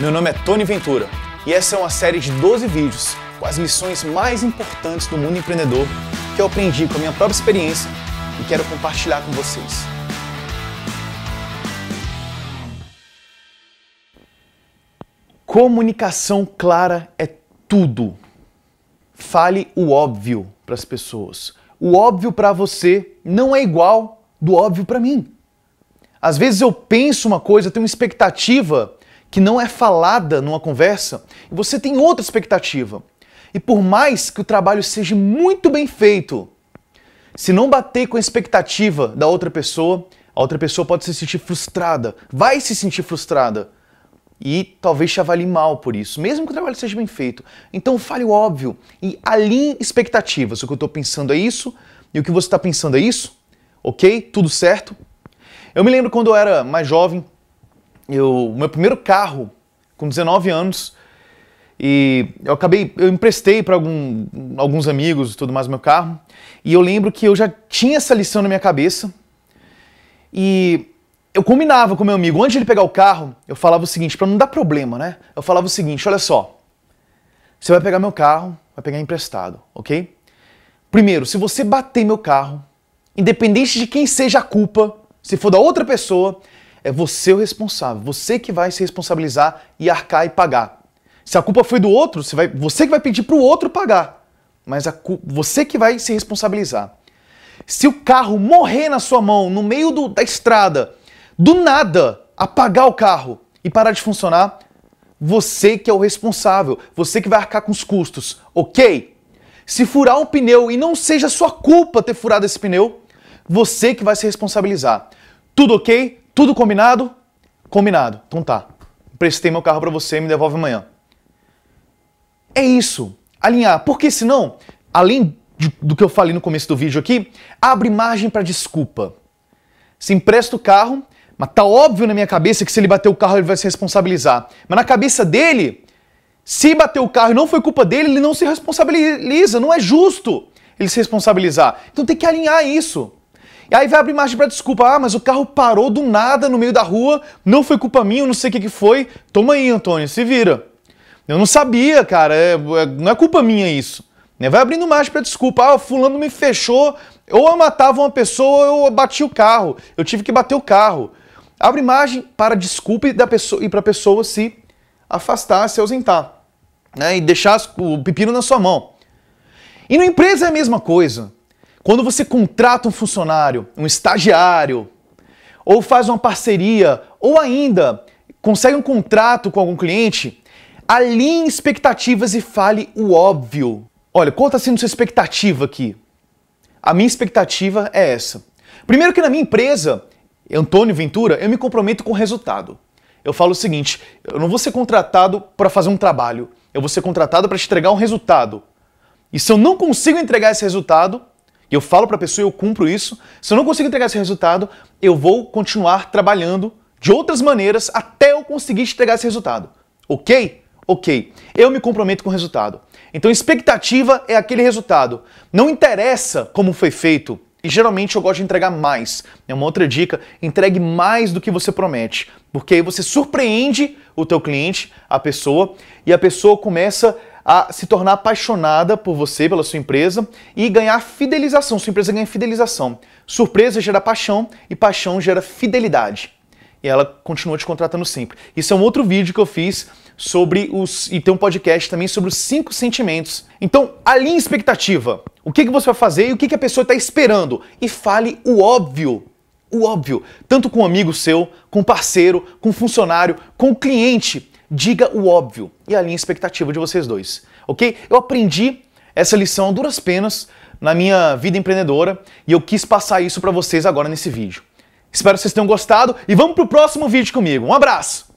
Meu nome é Tony Ventura e essa é uma série de 12 vídeos com as lições mais importantes do mundo empreendedor que eu aprendi com a minha própria experiência e quero compartilhar com vocês. Comunicação clara é tudo. Fale o óbvio para as pessoas. O óbvio para você não é igual do óbvio para mim. Às vezes eu penso uma coisa, tenho uma expectativa que não é falada numa conversa, você tem outra expectativa. E por mais que o trabalho seja muito bem feito, se não bater com a expectativa da outra pessoa, a outra pessoa pode se sentir frustrada, vai se sentir frustrada e talvez te avalie mal por isso, mesmo que o trabalho seja bem feito. Então fale o óbvio e alinhe expectativas. O que eu estou pensando é isso e o que você está pensando é isso, ok? Tudo certo? Eu me lembro quando eu era mais jovem, eu, meu primeiro carro com 19 anos e eu acabei, eu emprestei para algum, alguns amigos e tudo mais o meu carro e eu lembro que eu já tinha essa lição na minha cabeça e eu combinava com meu amigo, antes de ele pegar o carro, eu falava o seguinte, para não dar problema, né? Eu falava o seguinte, olha só, você vai pegar meu carro, vai pegar emprestado, ok? Primeiro, se você bater meu carro, independente de quem seja a culpa, se for da outra pessoa, é você o responsável, você que vai se responsabilizar e arcar e pagar. Se a culpa foi do outro, você, vai, você que vai pedir para o outro pagar, mas você que vai se responsabilizar. Se o carro morrer na sua mão, no meio do, da estrada, do nada, apagar o carro e parar de funcionar, você que é o responsável, você que vai arcar com os custos, ok? Se furar um pneu e não seja sua culpa ter furado esse pneu, você que vai se responsabilizar. Tudo ok? Tudo combinado? Combinado. Então tá. Emprestei meu carro para você e me devolve amanhã. É isso. Alinhar. Porque senão, além do que eu falei no começo do vídeo aqui, abre margem para desculpa. Se empresta o carro, mas tá óbvio na minha cabeça que se ele bater o carro ele vai se responsabilizar. Mas na cabeça dele, se bater o carro e não foi culpa dele, ele não se responsabiliza, não é justo ele se responsabilizar. Então tem que alinhar isso. E aí vai abrir margem para desculpa. Ah, mas o carro parou do nada no meio da rua, não foi culpa minha, eu não sei o que, que foi. Toma aí, Antônio, se vira. Eu não sabia, cara, é, é, não é culpa minha isso. Né? Vai abrindo margem para desculpa. Ah, fulano me fechou, ou eu matava uma pessoa, ou eu bati o carro, eu tive que bater o carro. Abre margem para desculpa e, da pessoa, e para a pessoa se afastar, se ausentar. Né? E deixar o pepino na sua mão. E na empresa é a mesma coisa. Quando você contrata um funcionário, um estagiário, ou faz uma parceria, ou ainda consegue um contrato com algum cliente, alinhe expectativas e fale o óbvio. Olha, qual está sendo sua expectativa aqui? A minha expectativa é essa. Primeiro que na minha empresa, Antônio Ventura, eu me comprometo com o resultado. Eu falo o seguinte, eu não vou ser contratado para fazer um trabalho, eu vou ser contratado para te entregar um resultado. E se eu não consigo entregar esse resultado, eu falo para a pessoa, eu cumpro isso. Se eu não consigo entregar esse resultado, eu vou continuar trabalhando de outras maneiras até eu conseguir entregar esse resultado. Ok? Ok. Eu me comprometo com o resultado. Então, expectativa é aquele resultado. Não interessa como foi feito. E geralmente eu gosto de entregar mais. É uma outra dica, entregue mais do que você promete, porque aí você surpreende o teu cliente, a pessoa, e a pessoa começa a se tornar apaixonada por você, pela sua empresa e ganhar fidelização. Sua empresa ganha fidelização. Surpresa gera paixão e paixão gera fidelidade. E ela continua te contratando sempre. Isso é um outro vídeo que eu fiz sobre os. e tem um podcast também sobre os cinco sentimentos. Então, alinhe expectativa. O que, que você vai fazer e o que, que a pessoa está esperando. E fale o óbvio o óbvio, tanto com um amigo seu, com um parceiro, com um funcionário, com um cliente diga o óbvio e alinhe a expectativa de vocês dois, ok? Eu aprendi essa lição a duras penas na minha vida empreendedora e eu quis passar isso para vocês agora nesse vídeo. Espero que vocês tenham gostado e vamos pro próximo vídeo comigo. Um abraço!